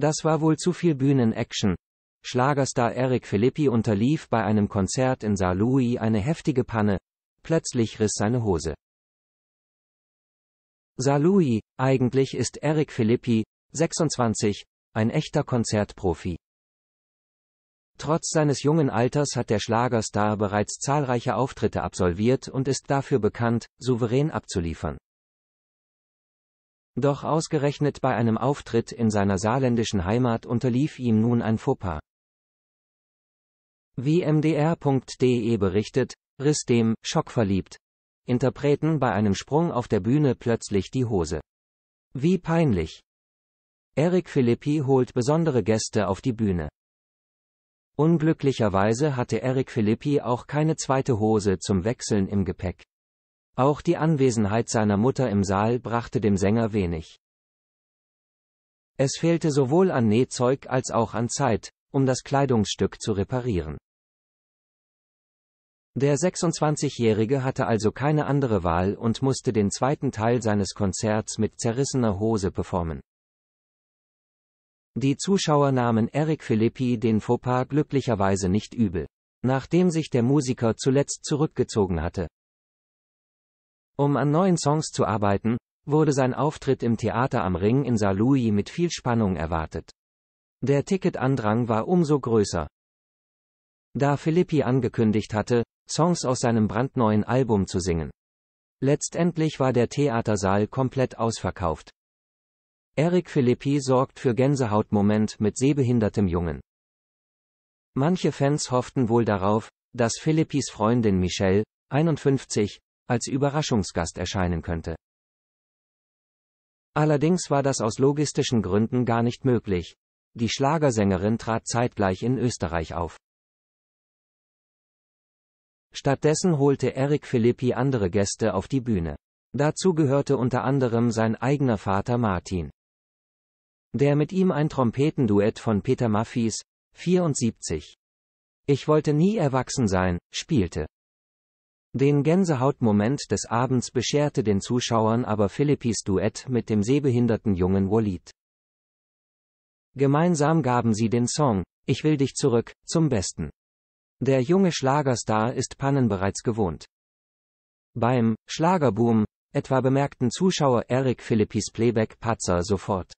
Das war wohl zu viel Bühnen-Action. Schlagerstar Eric Filippi unterlief bei einem Konzert in Louis eine heftige Panne. Plötzlich riss seine Hose. Louis, eigentlich ist Eric Filippi, 26, ein echter Konzertprofi. Trotz seines jungen Alters hat der Schlagerstar bereits zahlreiche Auftritte absolviert und ist dafür bekannt, souverän abzuliefern. Doch ausgerechnet bei einem Auftritt in seiner saarländischen Heimat unterlief ihm nun ein Fauxpas. Wie mdr.de berichtet, riss dem, schockverliebt, Interpreten bei einem Sprung auf der Bühne plötzlich die Hose. Wie peinlich. Eric Philippi holt besondere Gäste auf die Bühne. Unglücklicherweise hatte Eric Philippi auch keine zweite Hose zum Wechseln im Gepäck. Auch die Anwesenheit seiner Mutter im Saal brachte dem Sänger wenig. Es fehlte sowohl an Nähzeug als auch an Zeit, um das Kleidungsstück zu reparieren. Der 26-Jährige hatte also keine andere Wahl und musste den zweiten Teil seines Konzerts mit zerrissener Hose performen. Die Zuschauer nahmen Eric Philippi den Fauxpas glücklicherweise nicht übel. Nachdem sich der Musiker zuletzt zurückgezogen hatte, um an neuen Songs zu arbeiten, wurde sein Auftritt im Theater am Ring in Saarlouis mit viel Spannung erwartet. Der Ticketandrang war umso größer. Da Filippi angekündigt hatte, Songs aus seinem brandneuen Album zu singen. Letztendlich war der Theatersaal komplett ausverkauft. Eric Filippi sorgt für Gänsehautmoment mit sehbehindertem Jungen. Manche Fans hofften wohl darauf, dass Philippis Freundin Michelle, 51, als Überraschungsgast erscheinen könnte. Allerdings war das aus logistischen Gründen gar nicht möglich. Die Schlagersängerin trat zeitgleich in Österreich auf. Stattdessen holte Eric Filippi andere Gäste auf die Bühne. Dazu gehörte unter anderem sein eigener Vater Martin. Der mit ihm ein Trompetenduett von Peter Maffis, 74. Ich wollte nie erwachsen sein, spielte. Den Gänsehautmoment des Abends bescherte den Zuschauern aber Philippis Duett mit dem sehbehinderten jungen Walid. Gemeinsam gaben sie den Song Ich will dich zurück zum Besten. Der junge Schlagerstar ist Pannen bereits gewohnt. Beim Schlagerboom etwa bemerkten Zuschauer Eric Philippis Playback-Patzer sofort.